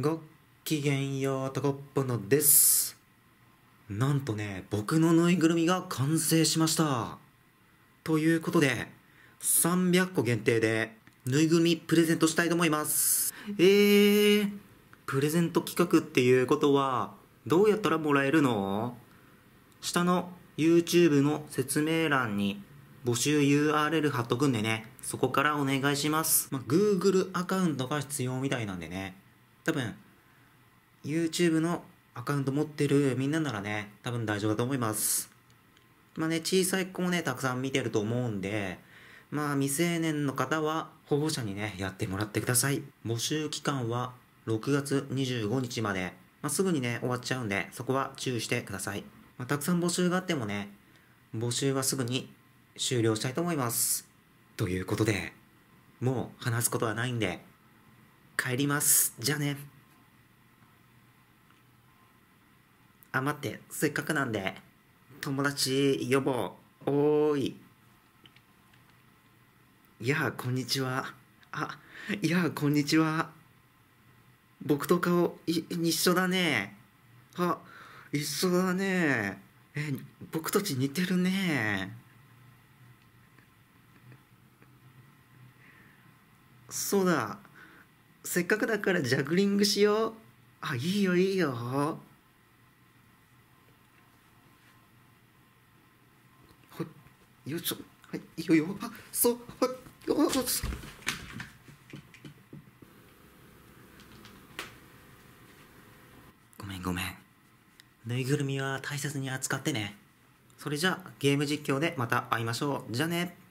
ごきげんよう、トこっぽのです。なんとね、僕のぬいぐるみが完成しました。ということで、300個限定で、ぬいぐるみプレゼントしたいと思います。えー、プレゼント企画っていうことは、どうやったらもらえるの下の YouTube の説明欄に募集 URL 貼っとくんでね、そこからお願いします。まあ、Google アカウントが必要みたいなんでね、多分、YouTube のアカウント持ってるみんなならね、多分大丈夫だと思います。まあね、小さい子もね、たくさん見てると思うんで、まあ未成年の方は保護者にね、やってもらってください。募集期間は6月25日まで、まあ、すぐにね、終わっちゃうんで、そこは注意してください。まあ、たくさん募集があってもね、募集はすぐに終了したいと思います。ということで、もう話すことはないんで、帰りますじゃあねあ待ってせっかくなんで友達呼ぼうおーいいやあこんにちはあいやあこんにちは僕と顔い一緒だねあ一緒だねえ僕たち似てるねそうだせっかくだからジャグリングしようあいいよいいよよいしょはいいいよよあそうはいよしごめんごめんぬいぐるみは大切に扱ってねそれじゃあゲーム実況でまた会いましょうじゃあね